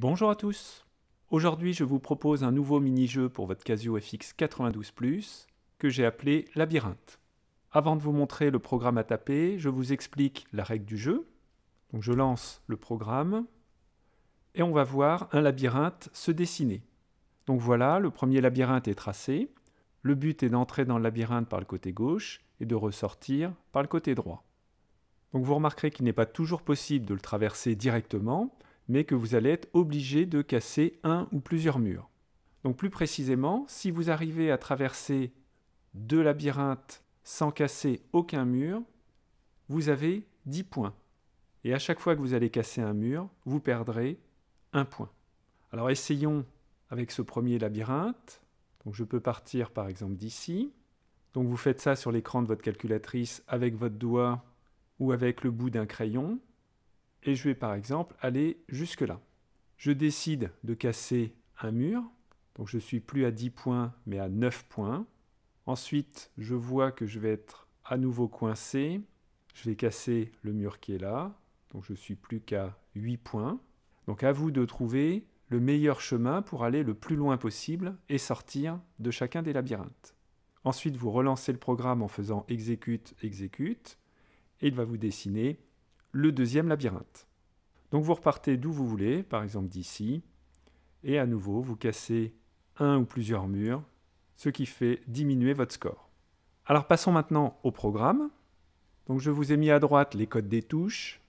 Bonjour à tous Aujourd'hui je vous propose un nouveau mini-jeu pour votre Casio FX 92 ⁇ que j'ai appelé Labyrinthe. Avant de vous montrer le programme à taper, je vous explique la règle du jeu. je lance le programme et on va voir un labyrinthe se dessiner. Donc voilà, le premier labyrinthe est tracé. Le but est d'entrer dans le labyrinthe par le côté gauche et de ressortir par le côté droit. Donc vous remarquerez qu'il n'est pas toujours possible de le traverser directement mais que vous allez être obligé de casser un ou plusieurs murs. Donc plus précisément, si vous arrivez à traverser deux labyrinthes sans casser aucun mur, vous avez 10 points. Et à chaque fois que vous allez casser un mur, vous perdrez un point. Alors essayons avec ce premier labyrinthe. Donc je peux partir par exemple d'ici. Donc vous faites ça sur l'écran de votre calculatrice avec votre doigt ou avec le bout d'un crayon et je vais par exemple aller jusque-là. Je décide de casser un mur, donc je suis plus à 10 points mais à 9 points. Ensuite, je vois que je vais être à nouveau coincé, je vais casser le mur qui est là, donc je suis plus qu'à 8 points. Donc à vous de trouver le meilleur chemin pour aller le plus loin possible et sortir de chacun des labyrinthes. Ensuite, vous relancez le programme en faisant exécute, exécute, et il va vous dessiner le deuxième labyrinthe. Donc vous repartez d'où vous voulez, par exemple d'ici, et à nouveau vous cassez un ou plusieurs murs, ce qui fait diminuer votre score. Alors passons maintenant au programme. Donc je vous ai mis à droite les codes des touches.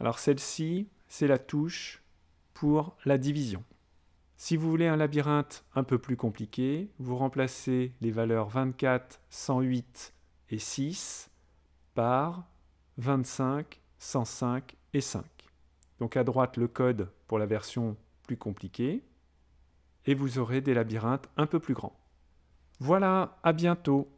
Alors celle-ci, c'est la touche pour la division. Si vous voulez un labyrinthe un peu plus compliqué, vous remplacez les valeurs 24, 108 et 6 par 25, 105 et 5. Donc à droite, le code pour la version plus compliquée, et vous aurez des labyrinthes un peu plus grands. Voilà, à bientôt